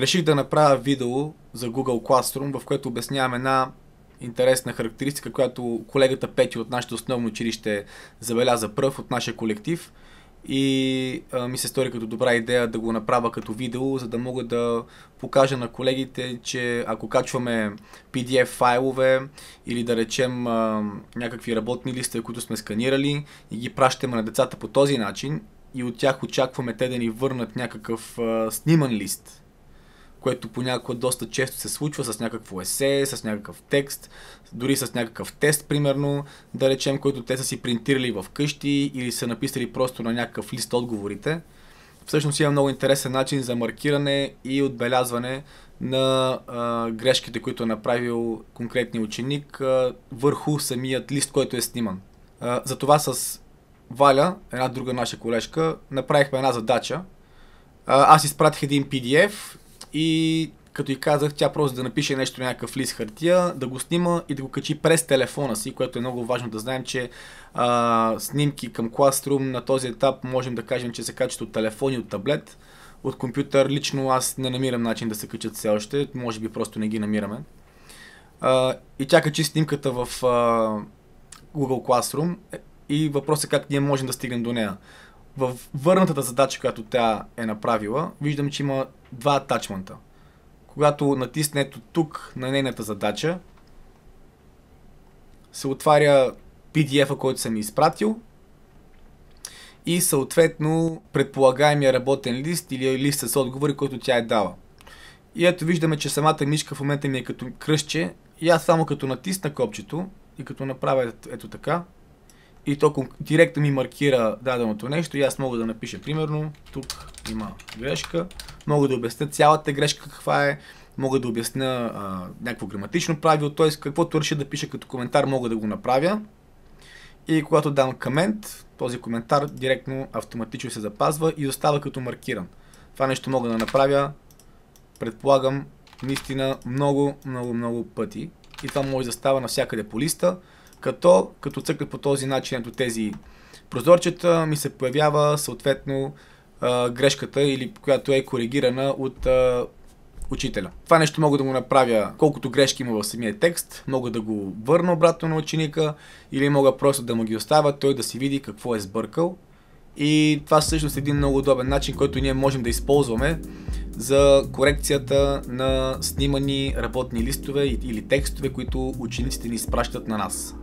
реших да направя видео за Google Classroom, в което обяснявам една интересна характеристика, която колегата Пети от нашето основно училище забеляза пръв от нашия колектив и а, ми се стори като добра идея да го направя като видео, за да мога да покажа на колегите, че ако качваме PDF файлове или да речем а, някакви работни листа, които сме сканирали и ги пращаме на децата по този начин и от тях очакваме те да ни върнат някакъв а, сниман лист, което понякога доста често се случва с някакво есе, с някакъв текст, дори с някакъв тест, примерно, да речем, който те са си принтирали в къщи или са написали просто на някакъв лист отговорите. Всъщност има много интересен начин за маркиране и отбелязване на а, грешките, които е направил конкретния ученик а, върху самият лист, който е сниман. А, затова с Валя, една друга наша колежка, направихме една задача. А, аз изпратих един PDF и като и казах, тя просто да напише нещо, някакъв лист хартия, да го снима и да го качи през телефона си, което е много важно да знаем, че а, снимки към Classroom на този етап можем да кажем, че се качат от телефон и от таблет. От компютър лично аз не намирам начин да се качат все още, може би просто не ги намираме. А, и тя качи снимката в а, Google Classroom е, и въпросът е как ние можем да стигнем до нея в върнатата задача, която тя е направила, виждам, че има два атачмента. Когато натисне ето тук на нейната задача, се отваря PDF-а, който съм изпратил и съответно предполагаемия работен лист или лист с отговори, който тя е дала. И ето виждаме, че самата мишка в момента ми е като кръстче и аз само като натисна копчето и като направя ето така, и то директно ми маркира даденото нещо и аз мога да напиша, примерно, тук има грешка, мога да обясня цялата грешка каква е, мога да обясня а, някакво граматично правило, т.е. каквото реша да пиша като коментар, мога да го направя. И когато дам комент, този коментар директно автоматично се запазва и остава като маркиран. Това нещо мога да направя, предполагам, наистина много, много, много пъти. И това може да става навсякъде по листа като, като цъкат по този начин до тези прозорчета, ми се появява съответно а, грешката, или която е коригирана от а, учителя. Това нещо мога да го направя колкото грешки има в самия текст, мога да го върна обратно на ученика или мога просто да му ги оставя, той да си види какво е сбъркал. И това всъщност е един много удобен начин, който ние можем да използваме за корекцията на снимани работни листове или текстове, които учениците ни изпращат на нас.